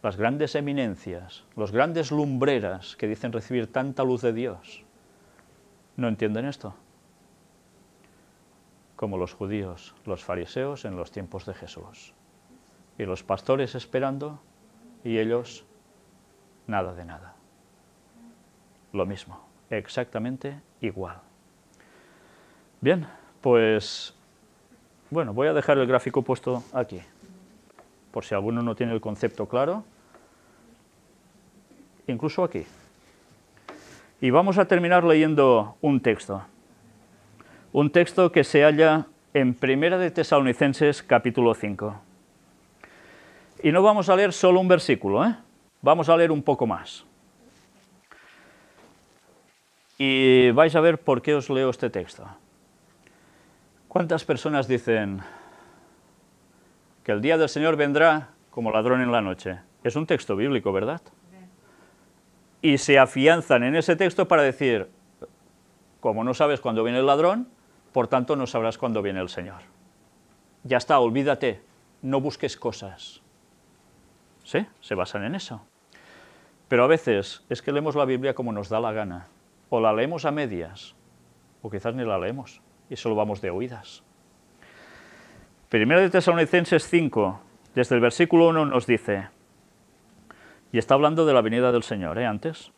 las grandes eminencias, los grandes lumbreras que dicen recibir tanta luz de Dios, no entienden esto, como los judíos, los fariseos en los tiempos de Jesús, y los pastores esperando y ellos nada de nada. Lo mismo, exactamente igual. Bien, pues bueno, voy a dejar el gráfico puesto aquí, por si alguno no tiene el concepto claro, incluso aquí. Y vamos a terminar leyendo un texto. Un texto que se halla en Primera de Tesalonicenses capítulo 5. Y no vamos a leer solo un versículo, ¿eh? vamos a leer un poco más. Y vais a ver por qué os leo este texto. ¿Cuántas personas dicen que el día del Señor vendrá como ladrón en la noche? Es un texto bíblico, ¿verdad? y se afianzan en ese texto para decir, como no sabes cuándo viene el ladrón, por tanto no sabrás cuándo viene el Señor. Ya está, olvídate, no busques cosas. ¿Sí? Se basan en eso. Pero a veces es que leemos la Biblia como nos da la gana, o la leemos a medias, o quizás ni la leemos, y solo vamos de oídas. Primero de Tesalonicenses 5, desde el versículo 1 nos dice, y está hablando de la venida del Señor, ¿eh? Antes.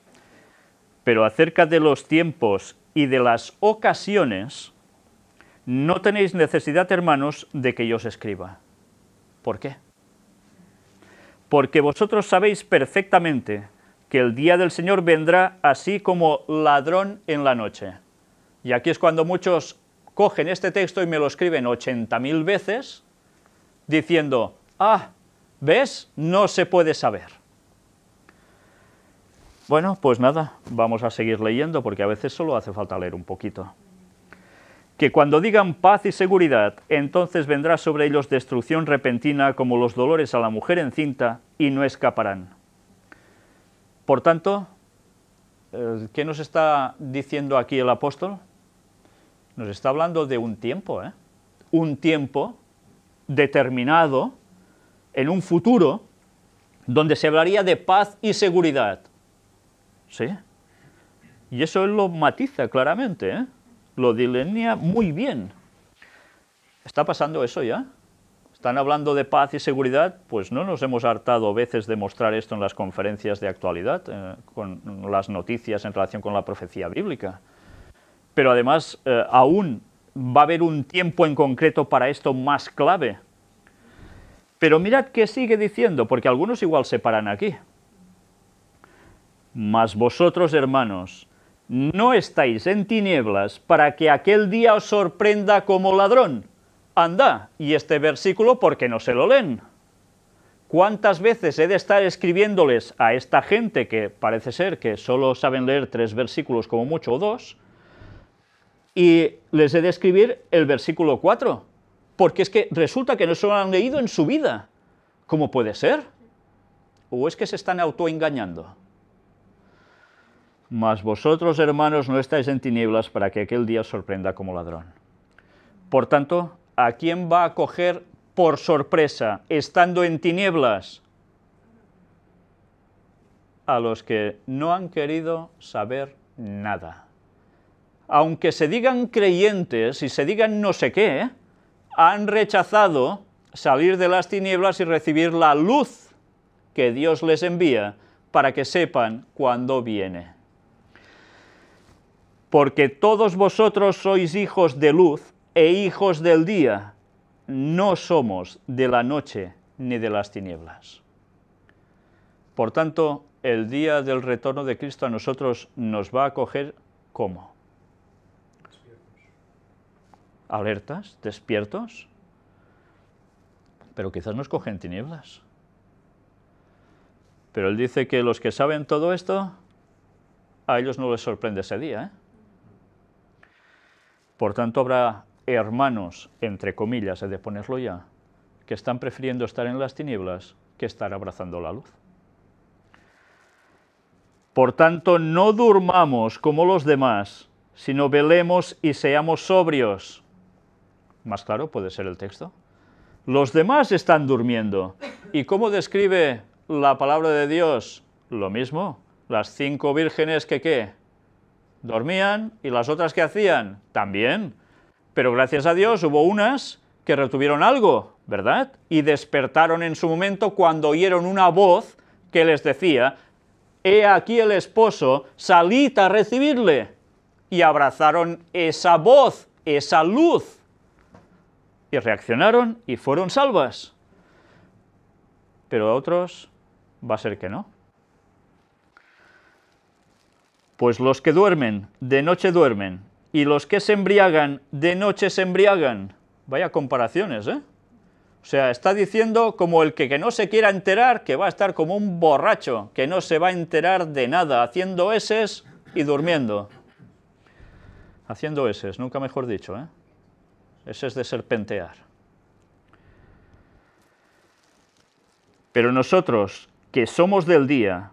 Pero acerca de los tiempos y de las ocasiones, no tenéis necesidad, hermanos, de que yo os escriba. ¿Por qué? Porque vosotros sabéis perfectamente que el día del Señor vendrá así como ladrón en la noche. Y aquí es cuando muchos cogen este texto y me lo escriben 80.000 veces, diciendo, ah, ¿ves? No se puede saber. Bueno, pues nada, vamos a seguir leyendo porque a veces solo hace falta leer un poquito. Que cuando digan paz y seguridad, entonces vendrá sobre ellos destrucción repentina como los dolores a la mujer encinta y no escaparán. Por tanto, eh, ¿qué nos está diciendo aquí el apóstol? Nos está hablando de un tiempo, ¿eh? un tiempo determinado en un futuro donde se hablaría de paz y seguridad ¿sí? Y eso él lo matiza claramente, ¿eh? lo delinea muy bien. ¿Está pasando eso ya? ¿Están hablando de paz y seguridad? Pues no nos hemos hartado veces de mostrar esto en las conferencias de actualidad, eh, con las noticias en relación con la profecía bíblica. Pero además, eh, aún va a haber un tiempo en concreto para esto más clave. Pero mirad qué sigue diciendo, porque algunos igual se paran aquí. Mas vosotros, hermanos, no estáis en tinieblas para que aquel día os sorprenda como ladrón. Anda, y este versículo ¿por qué no se lo leen. ¿Cuántas veces he de estar escribiéndoles a esta gente que parece ser que solo saben leer tres versículos como mucho o dos? Y les he de escribir el versículo cuatro. porque es que resulta que no se lo han leído en su vida. ¿Cómo puede ser? ¿O es que se están autoengañando? Mas vosotros, hermanos, no estáis en tinieblas para que aquel día os sorprenda como ladrón. Por tanto, ¿a quién va a coger por sorpresa estando en tinieblas? A los que no han querido saber nada. Aunque se digan creyentes y se digan no sé qué, han rechazado salir de las tinieblas y recibir la luz que Dios les envía para que sepan cuándo viene porque todos vosotros sois hijos de luz e hijos del día, no somos de la noche ni de las tinieblas. Por tanto, el día del retorno de Cristo a nosotros nos va a acoger ¿cómo? Alertas, despiertos, pero quizás nos cogen tinieblas. Pero él dice que los que saben todo esto, a ellos no les sorprende ese día, ¿eh? Por tanto, habrá hermanos, entre comillas, he de ponerlo ya, que están prefiriendo estar en las tinieblas que estar abrazando la luz. Por tanto, no durmamos como los demás, sino velemos y seamos sobrios. Más claro puede ser el texto. Los demás están durmiendo. ¿Y cómo describe la palabra de Dios? Lo mismo, las cinco vírgenes que qué? dormían y las otras que hacían también. Pero gracias a Dios hubo unas que retuvieron algo, ¿verdad? Y despertaron en su momento cuando oyeron una voz que les decía, he aquí el esposo, salid a recibirle. Y abrazaron esa voz, esa luz. Y reaccionaron y fueron salvas. Pero a otros va a ser que no. Pues los que duermen, de noche duermen, y los que se embriagan, de noche se embriagan. Vaya comparaciones, ¿eh? O sea, está diciendo como el que, que, no se quiera enterar, que va a estar como un borracho, que no se va a enterar de nada, haciendo eses y durmiendo. Haciendo eses, nunca mejor dicho, ¿eh? Eses de serpentear. Pero nosotros, que somos del día,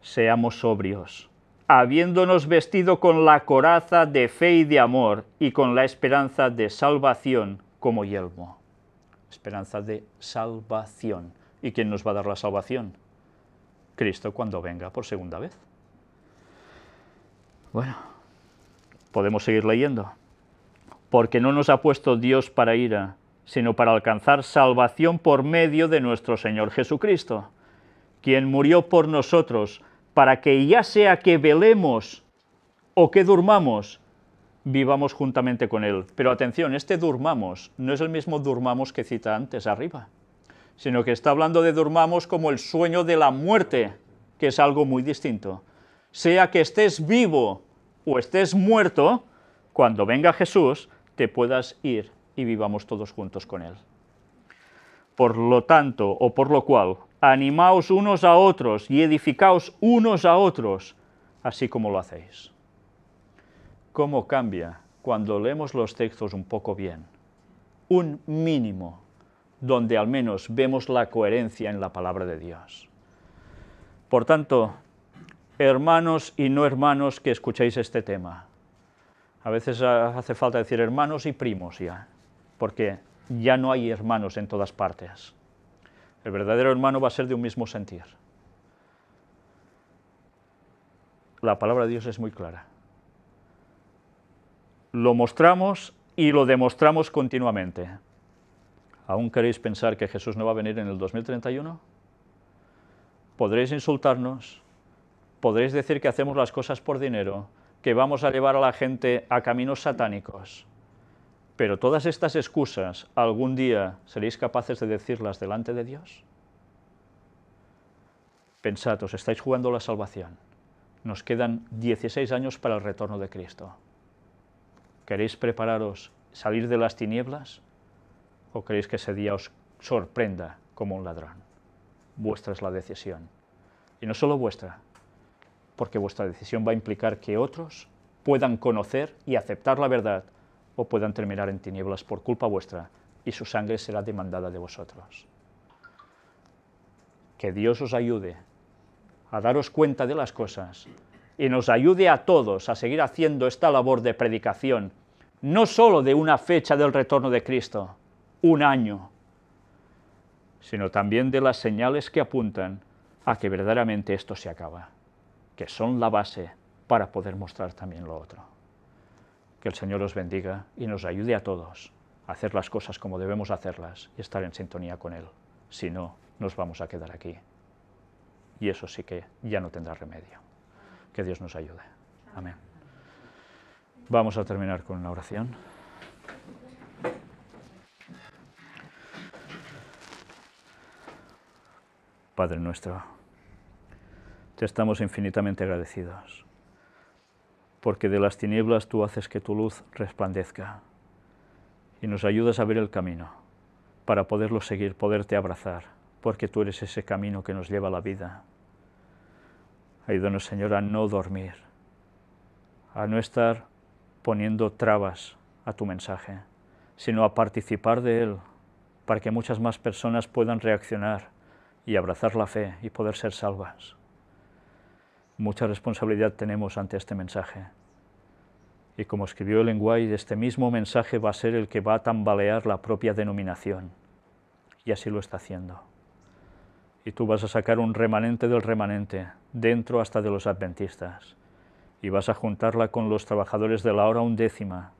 seamos sobrios habiéndonos vestido con la coraza de fe y de amor y con la esperanza de salvación como yelmo. Esperanza de salvación. ¿Y quién nos va a dar la salvación? Cristo cuando venga por segunda vez. Bueno, podemos seguir leyendo. Porque no nos ha puesto Dios para ira, sino para alcanzar salvación por medio de nuestro Señor Jesucristo, quien murió por nosotros, para que ya sea que velemos o que durmamos, vivamos juntamente con Él. Pero atención, este durmamos no es el mismo durmamos que cita antes arriba, sino que está hablando de durmamos como el sueño de la muerte, que es algo muy distinto. Sea que estés vivo o estés muerto, cuando venga Jesús, te puedas ir y vivamos todos juntos con Él. Por lo tanto, o por lo cual, animaos unos a otros y edificaos unos a otros, así como lo hacéis. ¿Cómo cambia cuando leemos los textos un poco bien? Un mínimo donde al menos vemos la coherencia en la palabra de Dios. Por tanto, hermanos y no hermanos que escuchéis este tema, a veces hace falta decir hermanos y primos ya, porque ya no hay hermanos en todas partes. El verdadero hermano va a ser de un mismo sentir. La palabra de Dios es muy clara. Lo mostramos y lo demostramos continuamente. ¿Aún queréis pensar que Jesús no va a venir en el 2031? Podréis insultarnos, podréis decir que hacemos las cosas por dinero, que vamos a llevar a la gente a caminos satánicos, pero todas estas excusas, ¿algún día seréis capaces de decirlas delante de Dios? Pensad, os estáis jugando la salvación. Nos quedan 16 años para el retorno de Cristo. ¿Queréis prepararos salir de las tinieblas? ¿O queréis que ese día os sorprenda como un ladrón? Vuestra es la decisión. Y no solo vuestra, porque vuestra decisión va a implicar que otros puedan conocer y aceptar la verdad o puedan terminar en tinieblas por culpa vuestra, y su sangre será demandada de vosotros. Que Dios os ayude a daros cuenta de las cosas y nos ayude a todos a seguir haciendo esta labor de predicación, no sólo de una fecha del retorno de Cristo, un año, sino también de las señales que apuntan a que verdaderamente esto se acaba, que son la base para poder mostrar también lo otro. Que el Señor os bendiga y nos ayude a todos a hacer las cosas como debemos hacerlas y estar en sintonía con Él. Si no, nos vamos a quedar aquí. Y eso sí que ya no tendrá remedio. Que Dios nos ayude. Amén. Vamos a terminar con una oración. Padre nuestro, te estamos infinitamente agradecidos porque de las tinieblas tú haces que tu luz resplandezca y nos ayudas a ver el camino para poderlo seguir, poderte abrazar, porque tú eres ese camino que nos lleva a la vida. Ayúdanos, Señor, a no dormir, a no estar poniendo trabas a tu mensaje, sino a participar de él para que muchas más personas puedan reaccionar y abrazar la fe y poder ser salvas mucha responsabilidad tenemos ante este mensaje. Y como escribió el lenguaje, este mismo mensaje va a ser el que va a tambalear la propia denominación. Y así lo está haciendo. Y tú vas a sacar un remanente del remanente, dentro hasta de los adventistas. Y vas a juntarla con los trabajadores de la hora undécima,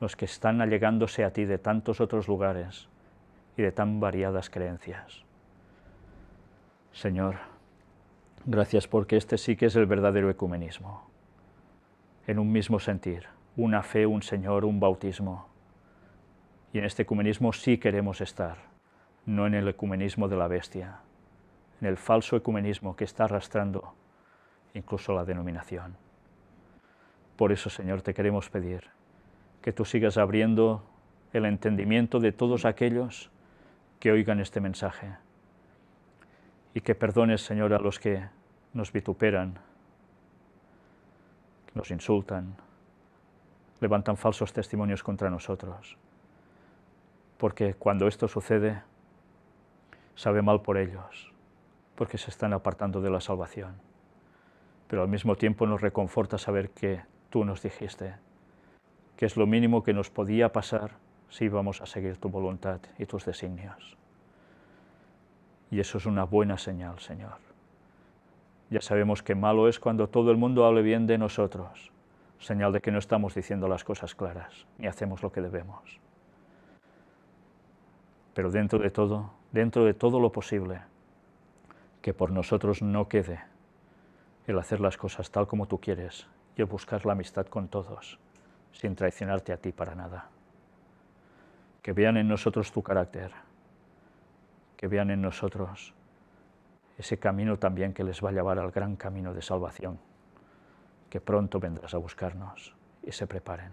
los que están allegándose a ti de tantos otros lugares y de tan variadas creencias. Señor, Gracias porque este sí que es el verdadero ecumenismo. En un mismo sentir, una fe, un Señor, un bautismo. Y en este ecumenismo sí queremos estar, no en el ecumenismo de la bestia, en el falso ecumenismo que está arrastrando incluso la denominación. Por eso, Señor, te queremos pedir que tú sigas abriendo el entendimiento de todos aquellos que oigan este mensaje y que perdones, Señor, a los que nos vituperan, nos insultan, levantan falsos testimonios contra nosotros, porque cuando esto sucede, sabe mal por ellos, porque se están apartando de la salvación. Pero al mismo tiempo nos reconforta saber que tú nos dijiste que es lo mínimo que nos podía pasar si íbamos a seguir tu voluntad y tus designios. Y eso es una buena señal, Señor. Ya sabemos que malo es cuando todo el mundo hable bien de nosotros, señal de que no estamos diciendo las cosas claras ni hacemos lo que debemos. Pero dentro de todo, dentro de todo lo posible, que por nosotros no quede el hacer las cosas tal como tú quieres y el buscar la amistad con todos, sin traicionarte a ti para nada. Que vean en nosotros tu carácter que vean en nosotros ese camino también que les va a llevar al gran camino de salvación, que pronto vendrás a buscarnos y se preparen.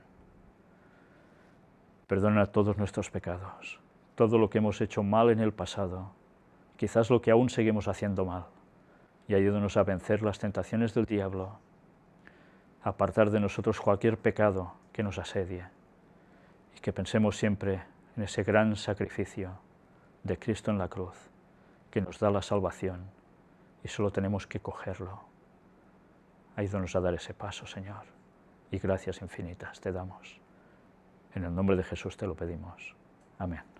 Perdona todos nuestros pecados, todo lo que hemos hecho mal en el pasado, quizás lo que aún seguimos haciendo mal, y ayúdanos a vencer las tentaciones del diablo, a apartar de nosotros cualquier pecado que nos asedie, y que pensemos siempre en ese gran sacrificio de Cristo en la cruz, que nos da la salvación y solo tenemos que cogerlo. Ayúdanos a dar ese paso, Señor, y gracias infinitas te damos. En el nombre de Jesús te lo pedimos. Amén.